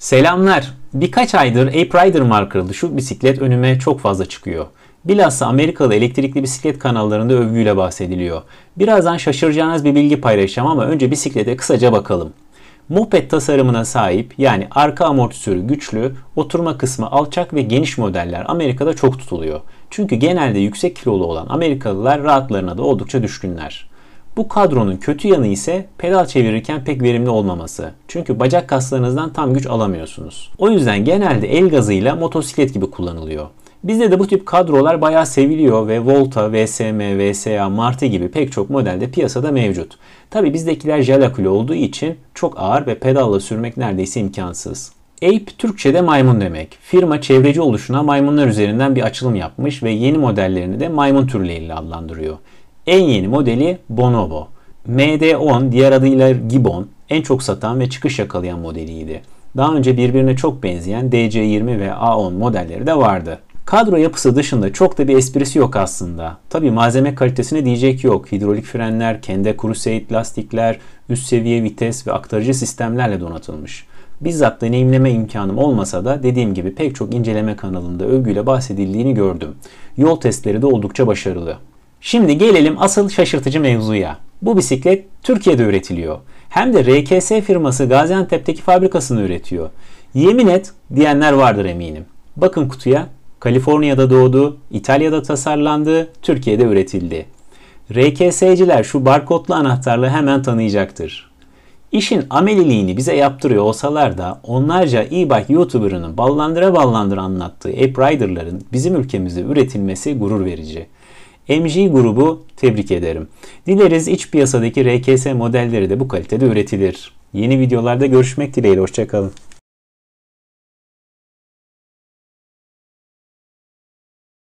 Selamlar. Birkaç aydır Ape Rider markalı şu bisiklet önüme çok fazla çıkıyor. Bilhassa Amerikalı elektrikli bisiklet kanallarında övgüyle bahsediliyor. Birazdan şaşıracağınız bir bilgi paylaşacağım ama önce bisiklete kısaca bakalım. Moped tasarımına sahip yani arka amortisörü güçlü, oturma kısmı alçak ve geniş modeller Amerika'da çok tutuluyor. Çünkü genelde yüksek kilolu olan Amerikalılar rahatlarına da oldukça düşkünler. Bu kadronun kötü yanı ise pedal çevirirken pek verimli olmaması. Çünkü bacak kaslarınızdan tam güç alamıyorsunuz. O yüzden genelde el gazıyla motosiklet gibi kullanılıyor. Bizde de bu tip kadrolar bayağı seviliyor ve Volta, VSM, VSA, Marti gibi pek çok modelde piyasada mevcut. Tabi bizdekiler jel olduğu için çok ağır ve pedalla sürmek neredeyse imkansız. Ape Türkçe'de maymun demek. Firma çevreci oluşuna maymunlar üzerinden bir açılım yapmış ve yeni modellerini de maymun türleriyle adlandırıyor. En yeni modeli Bonobo. MD-10 diğer adıyla Gibbon en çok satan ve çıkış yakalayan modeliydi. Daha önce birbirine çok benzeyen DC-20 ve A10 modelleri de vardı. Kadro yapısı dışında çok da bir esprisi yok aslında. Tabi malzeme kalitesine diyecek yok. Hidrolik frenler, kende Crusade lastikler, üst seviye vites ve aktarıcı sistemlerle donatılmış. Bizzat deneyimleme imkanım olmasa da dediğim gibi pek çok inceleme kanalında övgüyle bahsedildiğini gördüm. Yol testleri de oldukça başarılı. Şimdi gelelim asıl şaşırtıcı mevzuya. Bu bisiklet Türkiye'de üretiliyor. Hem de RKS firması Gaziantep'teki fabrikasını üretiyor. Yemin et diyenler vardır eminim. Bakın kutuya. Kaliforniya'da doğdu, İtalya'da tasarlandı, Türkiye'de üretildi. RKS'ciler şu barkodlu anahtarla hemen tanıyacaktır. İşin ameliliğini bize yaptırıyor olsalar da onlarca e-bike YouTuber'ının ballandıra ballandıra anlattığı app rider'ların bizim ülkemizde üretilmesi gurur verici. MG grubu tebrik ederim. Dileriz iç piyasadaki RKS modelleri de bu kalitede üretilir. Yeni videolarda görüşmek dileğiyle. Hoşçakalın.